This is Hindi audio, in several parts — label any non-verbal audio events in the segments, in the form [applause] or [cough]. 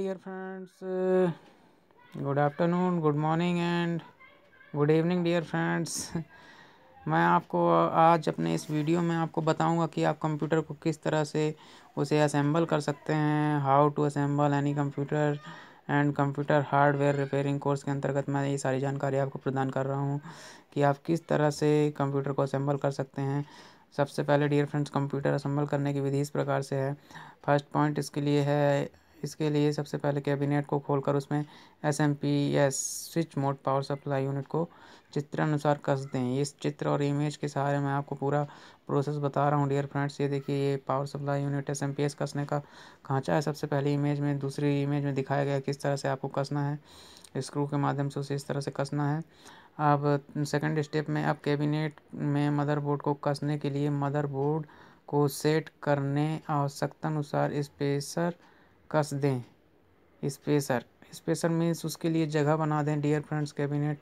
Dear friends good afternoon good morning and good evening dear friends मैं आपको आज अपने इस वीडियो में आपको बताऊंगा कि आप कंप्यूटर को किस तरह से उसे असेंबल कर सकते हैं how to assemble any computer and computer hardware repairing course के अंतर्गत मैं ये सारी जानकारी आपको प्रदान कर रहा हूँ कि आप किस तरह से कंप्यूटर को असेंबल कर सकते हैं सबसे पहले डियर फ्रेंड्स कंप्यूटर असेंबल करने की विधि इस प्रकार से है फर्स्ट पॉइंट इसके लिए है इसके लिए सबसे पहले कैबिनेट को खोलकर उसमें S M P S switch mode power supply unit को चित्र अनुसार कस दें इस चित्र और इमेज के सहारे मैं आपको पूरा प्रोसेस बता रहा हूँ डियर फ्रेंड्स ये देखिए ये power supply unit S M P S कसने का खांचा है सबसे पहले इमेज में दूसरी इमेज में दिखाया गया किस तरह से आपको कसना है स्क्रू के माध्यम से उसे इस तरह से कसना है अब सेकेंड स्टेप में अब कैबिनेट में मदरबोर्ड को कसने के लिए मदरबोर्ड को सेट करने आवश्यकतानुसार स्पेसर कस दें स्पेसर स्पेसर मीन्स उसके लिए जगह बना दें डियर फ्रेंड्स कैबिनेट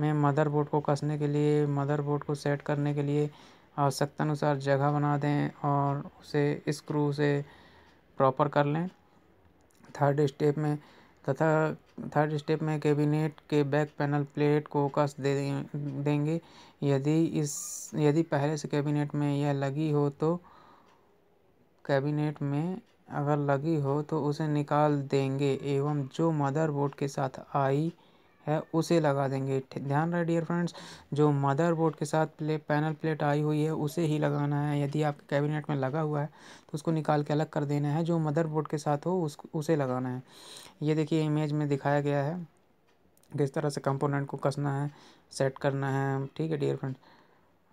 में मदरबोर्ड को कसने के लिए मदरबोर्ड को सेट करने के लिए आवश्यकता अनुसार जगह बना दें और उसे स्क्रू से प्रॉपर कर लें थर्ड स्टेप में तथा थर्ड स्टेप में कैबिनेट के बैक पैनल प्लेट को कस दे देंगे यदि इस यदि पहले से कैबिनेट में यह लगी हो तो कैबिनेट में अगर लगी हो तो उसे निकाल देंगे एवं जो मदरबोर्ड के साथ आई है उसे लगा देंगे ध्यान रहे डियर फ्रेंड्स जो मदरबोर्ड के साथ प्ले पैनल प्लेट आई हुई है उसे ही लगाना है यदि आपके कैबिनेट में लगा हुआ है तो उसको निकाल के अलग कर देना है जो मदरबोर्ड के साथ हो उस उसे लगाना है ये देखिए इमेज में दिखाया गया है किस तरह से कंपोनेंट को कसना है सेट करना है ठीक है डियर फ्रेंड्स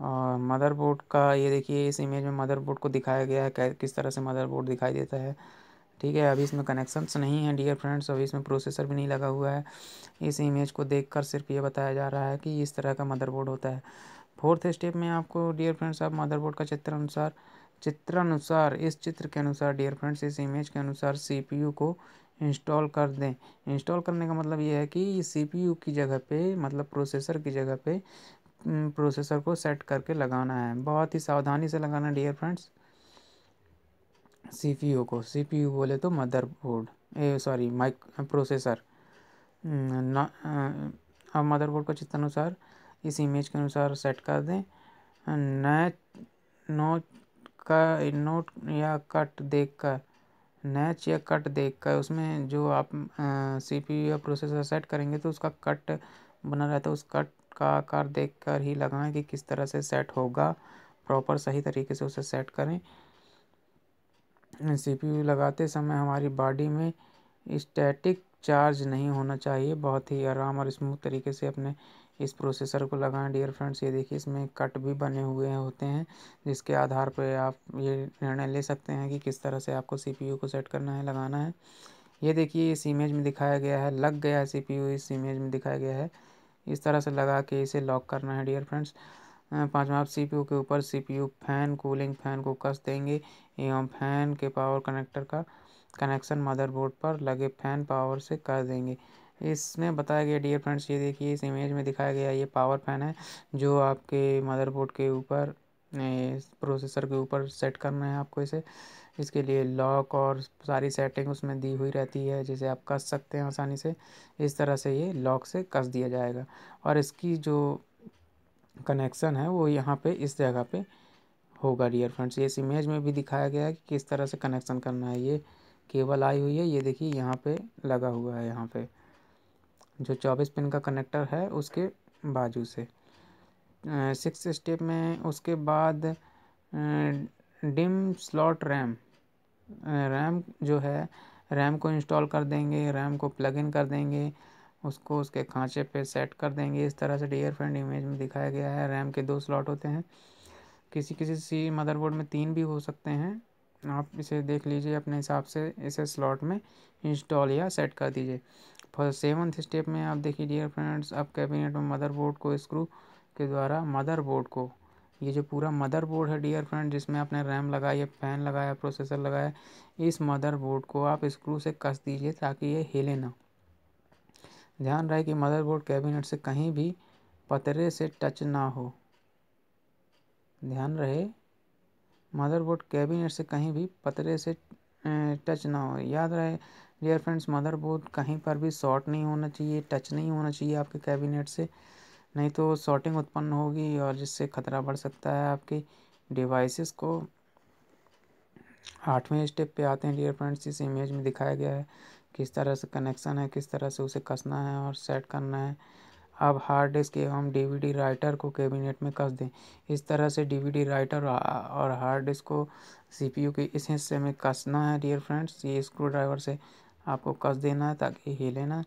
और मदरबोर्ड का ये देखिए इस इमेज में मदरबोर्ड को दिखाया गया है किस तरह से मदरबोर्ड दिखाई देता है ठीक है अभी इसमें कनेक्शंस नहीं है डियर फ्रेंड्स अभी इसमें प्रोसेसर भी नहीं लगा हुआ है इस इमेज को देखकर सिर्फ ये बताया जा रहा है कि इस तरह का मदरबोर्ड होता है फोर्थ स्टेप में आपको डियर फ्रेंड्स आप मदरबोर्ड का चित्र अनुसार चित्र अनुसार इस चित्र के अनुसार डियर फ्रेंड्स इस इमेज के अनुसार सीपीयू को इंस्टॉल कर दें इंस्टॉल करने का मतलब ये है कि सीपीयू की जगह पे मतलब प्रोसेसर की जगह पे प्रोसेसर को सेट करके लगाना है बहुत ही सावधानी से लगाना है डियर फ्रेंड्स सीपीयू को सीपीयू बोले तो मदरबोर्ड सॉरी माइक प्रोसेसर ना अब मदरबोर्ड को चित्तानुसार इस इमेज के अनुसार सेट कर दें नए नोट का नोट या कट देख कर नैच या कट देख कर उसमें जो आप सी पी यू या प्रोसेसर सेट करेंगे तो उसका कट बना रहता है उस कट का आकार देख कर ही लगाएं कि किस तरह से सेट होगा प्रॉपर सही तरीके से उसे सेट करें यू लगाते समय हमारी बॉडी में स्टैटिक चार्ज नहीं होना चाहिए बहुत ही आराम और स्मूथ तरीके से अपने इस प्रोसेसर को लगाएं डियर फ्रेंड्स ये देखिए इसमें कट भी बने हुए होते हैं जिसके आधार पर आप ये निर्णय ले सकते हैं कि किस तरह से आपको सीपीयू को सेट करना है लगाना है ये देखिए इस इमेज में दिखाया गया है लग गया है सीपीयू इस इमेज में दिखाया गया है इस तरह से लगा के इसे लॉक करना है डियर फ्रेंड्स पाँचवा आप यू के ऊपर यू फैन कूलिंग फैन को कस देंगे एवं फैन के पावर कनेक्टर का कनेक्शन मदरबोर्ड पर लगे फैन पावर से कर देंगे इसमें बताया गया डियर फ्रेंड्स ये देखिए इस इमेज में दिखाया गया ये पावर फैन है जो आपके मदरबोर्ड के ऊपर प्रोसेसर के ऊपर सेट करना है आपको इसे इसके लिए लॉक और सारी सेटिंग उसमें दी हुई रहती है जिसे आप कस सकते हैं आसानी से इस तरह से ये लॉक से कस दिया जाएगा और इसकी जो कनेक्शन है वो यहाँ पे इस जगह पे होगा डियर फ्रेंड्स इस इमेज में भी दिखाया गया है कि किस तरह से कनेक्शन करना है ये केबल आई हुई है ये देखिए यहाँ पे लगा हुआ है यहाँ पे जो चौबीस पिन का कनेक्टर है उसके बाजू से सिक्स स्टेप में उसके बाद डिम स्लॉट रैम रैम जो है रैम को इंस्टॉल कर देंगे रैम को प्लग इन कर देंगे उसको उसके खांचे पे सेट कर देंगे इस तरह से डियर फ्रेंड इमेज में दिखाया गया है रैम के दो स्लॉट होते हैं किसी किसी सी मदरबोर्ड में तीन भी हो सकते हैं आप इसे देख लीजिए अपने हिसाब से इसे स्लॉट में इंस्टॉल या सेट कर दीजिए फॉर सेवन्थ स्टेप में आप देखिए डियर फ्रेंड्स अब कैबिनेट में मदरबोर्ड को स्क्रू के द्वारा मदरबोर्ड को ये जो पूरा मदरबोर्ड है डियर फ्रेंड जिसमें आपने रैम लगाई फैन लगाया प्रोसेसर लगाया इस मदरबोर्ड को आप स्क्रू से कस दीजिए ताकि ये हिले ना ध्यान रहे कि मदरबोर्ड कैबिनेट से कहीं भी पतरे से टच ना हो ध्यान रहे मदरबोर्ड कैबिनेट से कहीं भी पतरे से टच ना हो याद रहे डियर फ्रेंड्स मदरबोर्ड कहीं पर भी शॉर्ट नहीं होना चाहिए टच नहीं होना चाहिए आपके कैबिनेट से नहीं तो शॉर्टिंग उत्पन्न होगी और जिससे खतरा बढ़ सकता है आपकी डिवाइसेस को आठवें स्टेप पे आते हैं डियर फ्रेंड्स इस इमेज में दिखाया गया है किस तरह से कनेक्शन है किस तरह से उसे कसना है और सेट करना है अब हार्ड डिस्क एवं डीवीडी राइटर को कैबिनेट में कस दें इस तरह से डीवीडी राइटर और हार्ड डिस्क को सीपीयू के इस हिस्से में कसना है डियर फ्रेंड्स ये स्क्रू ड्राइवर से आपको कस देना है ताकि हिले ना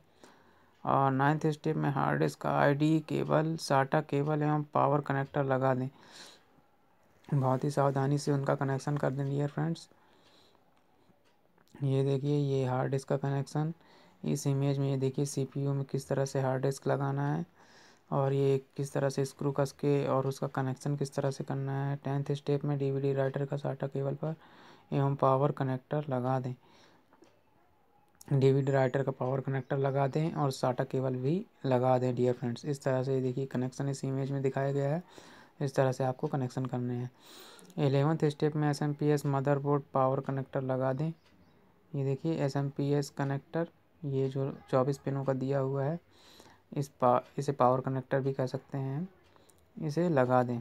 और नाइन्थ स्टेप में हार्ड डिस्क का आईडी केबल साटा केबल एवं पावर कनेक्टर लगा दें बहुत ही सावधानी से उनका कनेक्शन कर दें डियर फ्रेंड्स ये देखिए ये हार्ड डिस्क का कनेक्शन इस इमेज में ये देखिए सीपीयू में किस तरह से हार्ड डिस्क लगाना है और ये किस तरह से स्क्रू कस के और उसका कनेक्शन किस तरह से करना है टेंथ स्टेप में डीवीडी राइटर का साटा केबल पर एवं पावर कनेक्टर लगा दें डेविड राइटर का पावर कनेक्टर लगा दें और साटा केबल भी लगा दें डियर फ्रेंड्स इस तरह से देखिए कनेक्शन इस इमेज में दिखाया गया है इस तरह से आपको कनेक्शन करने हैं एलेवंथ स्टेप में S M P S motherboard power connector लगा दें ये देखिए S M P S connector ये जो चौबीस पिनों का दिया हुआ है इस पा इसे पावर कनेक्टर भी कह सकते हैं इसे लगा दें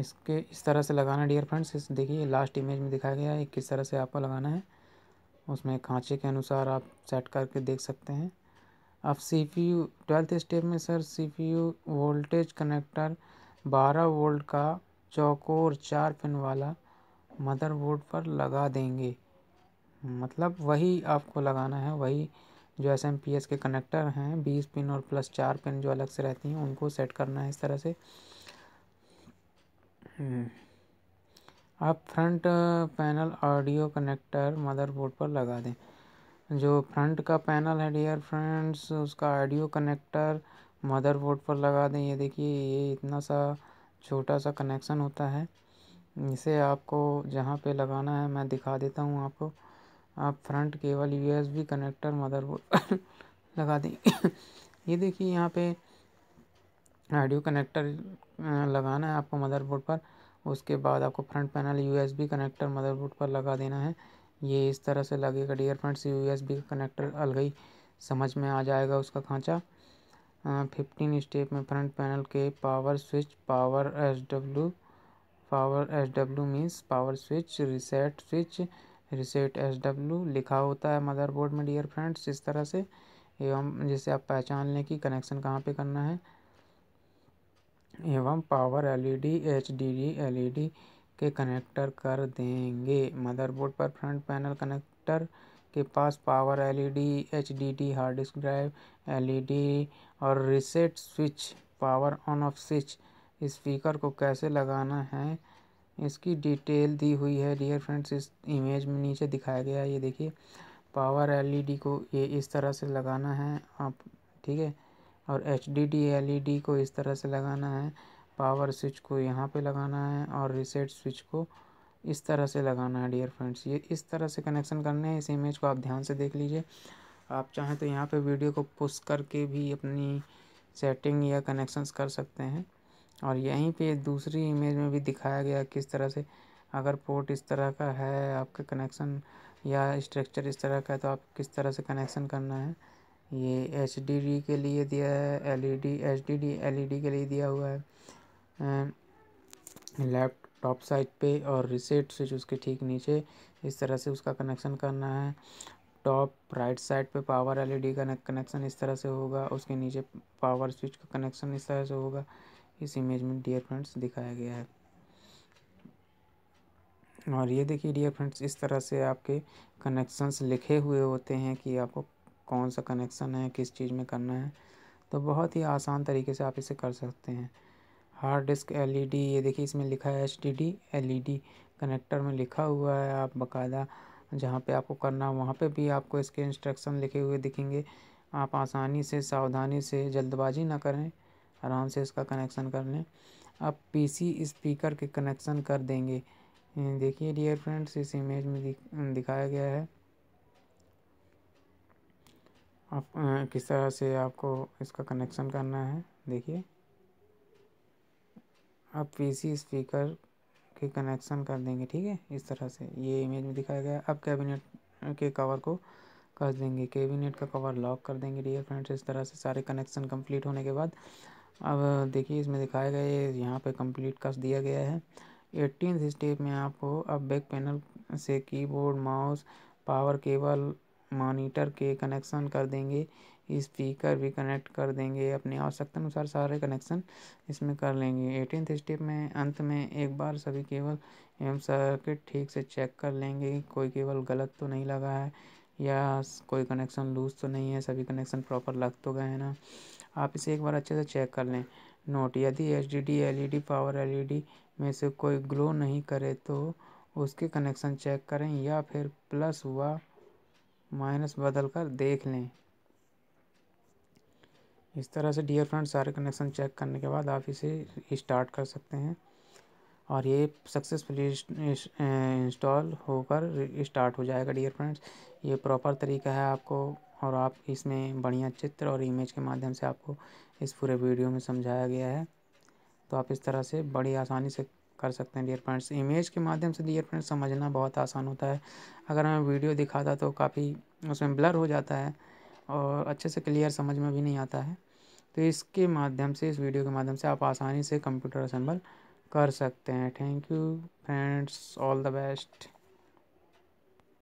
इसके इस तरह से लगाना डियर फ्रेंड्स इस देखिए लास्ट इमेज में दिखाया गया है किस तरह से आपको लगाना है उसमें खाँचे के अनुसार आप सेट करके देख सकते हैं अब C P U twelfth step में sir C P U voltage connector बारह वोल्ट का चौकोर चार पिन वाला मदरबोर्ड पर लगा देंगे मतलब वही आपको लगाना है वही जो एस एम पी एस के कनेक्टर हैं बीस पिन और प्लस चार पिन जो अलग से रहती हैं उनको सेट करना है इस तरह से हम्म। आप front panel audio connector motherboard पर लगा दें जो फ्रंट का पैनल है डियर फ्रेंड्स उसका ऑडियो कनेक्टर मदरबोर्ड पर लगा दें ये देखिए ये इतना सा छोटा सा कनेक्शन होता है इसे आपको जहाँ पे लगाना है मैं दिखा देता हूँ आपको आप फ्रंट केवल यूएसबी कनेक्टर मदरबोर्ड [laughs] लगा दें ये देखिए यहाँ पे ऑडियो कनेक्टर लगाना है आपको मदरबोर्ड पर उसके बाद आपको front panel USB connector motherboard पर लगा देना है ये इस तरह से लगेगा डियर फ्रेंड्स यू का कनेक्टर अलग ही समझ में आ जाएगा उसका खांचा फिफ्टीन स्टेप में फ्रंट पैनल के power switch power S W power S W means power switch reset switch reset S W लिखा होता है मदरबोर्ड में डियर फ्रेंड्स इस तरह से एवं जिसे आप पहचान लें कि कनेक्शन कहाँ पे करना है एवं पावर एल.ई.डी एचडीडी एल.ई.डी के कनेक्टर कर देंगे मदरबोर्ड पर फ्रंट पैनल कनेक्टर के पास power LED HDD hard disk drive LED और reset switch power on off switch speaker को कैसे लगाना है इसकी डिटेल दी हुई है डियर फ्रेंड्स इस इमेज में नीचे दिखाया गया है ये देखिए पावर एलईडी को ये इस तरह से लगाना है आप ठीक है और H D D L E D को इस तरह से लगाना है पावर स्विच को यहाँ पे लगाना है और रिसेट स्विच को इस तरह से लगाना है डियर फ्रेंड्स ये इस तरह से कनेक्शन करने हैं इस इमेज को आप ध्यान से देख लीजिए आप चाहें तो यहाँ पे वीडियो को पुश करके भी अपनी सेटिंग या कनेक्शंस कर सकते हैं और यहीं पे दूसरी इमेज में भी दिखाया गया किस तरह से अगर पोर्ट इस तरह का है आपका कनेक्शन या स्ट्रक्चर इस तरह का है तो आप किस तरह से कनेक्शन करना है ये डी के लिए दिया है एल.ई.डी. ई डी के लिए दिया हुआ है लेफ्ट टॉप साइड पे और रिसेट स्विच उसके ठीक नीचे इस तरह से उसका कनेक्शन करना है टॉप राइट साइड पे पावर एलईडी e का कनेक्शन इस तरह से होगा उसके नीचे पावर स्विच का कनेक्शन इस तरह से होगा इस इमेज में डियर फ्रेंड्स दिखाया गया है और ये देखिए डियर फ्रेंड्स इस तरह से आपके कनेक्शंस लिखे हुए होते हैं कि आपको कौन सा कनेक्शन है किस चीज़ में करना है तो बहुत ही आसान तरीके से आप इसे कर सकते हैं हार्ड डिस्क एलईडी ये देखिए इसमें लिखा है एच डी कनेक्टर में लिखा हुआ है आप बकायदा जहाँ पे आपको करना है वहाँ पे भी आपको इसके इंस्ट्रक्शन लिखे हुए दिखेंगे आप आसानी से सावधानी से जल्दबाजी ना करें आराम से इसका कनेक्शन कर लें आप पी स्पीकर के कनेक्शन कर देंगे देखिए डियर फ्रेंड्स इस इमेज में दिखाया गया है आप किस तरह से आपको इसका कनेक्शन करना है देखिए आप पीसी स्पीकर के कनेक्शन कर देंगे ठीक है इस तरह से ये इमेज में दिखाया गया अब कैबिनेट के कवर को कस देंगे कैबिनेट का कवर लॉक कर देंगे डियर फ्रेंड्स इस तरह से सारे कनेक्शन कंप्लीट होने के बाद अब देखिए इसमें दिखाया गया ये यहाँ पे कंप्लीट कस दिया गया है एट्टीन स्टेप में आपको अब बैक पैनल से keyboard mouse power cable monitor के कनेक्शन कर देंगे स्पीकर भी कनेक्ट कर देंगे अपने आवश्यकता अनुसार सारे कनेक्शन इसमें कर लेंगे एटीनथ स्टेप में अंत में एक बार सभी केबल एवं सर्किट ठीक से चेक कर लेंगे कोई केबल गलत तो नहीं लगा है या कोई कनेक्शन लूज तो नहीं है सभी कनेक्शन प्रॉपर लग तो गए हैं ना आप इसे एक बार अच्छे से चेक कर लें नोट यदि H D D L E D power L E D में से कोई ग्लो नहीं करे तो उसके कनेक्शन चेक करें या फिर प्लस हुआ माइनस बदल कर देख लें इस तरह से डियर फ्रेंड सारे कनेक्शन चेक करने के बाद आप इसे स्टार्ट कर सकते हैं और ये सक्सेसफुली इंस्टॉल होकर स्टार्ट हो जाएगा डियर फ्रेंड्स ये प्रॉपर तरीका है आपको और आप इसमें बढ़िया चित्र और इमेज के माध्यम से आपको इस पूरे वीडियो में समझाया गया है तो आप इस तरह से बड़ी आसानी से कर सकते हैं डियर फ्रेंड्स इमेज के माध्यम से डियर फ्रेंड्स समझना बहुत आसान होता है अगर हमें वीडियो दिखाता तो काफ़ी उसमें ब्लर हो जाता है और अच्छे से क्लियर समझ में भी नहीं आता है तो इसके माध्यम से इस वीडियो के माध्यम से आप आसानी से कंप्यूटर असेंबल कर सकते हैं thank you friends all the best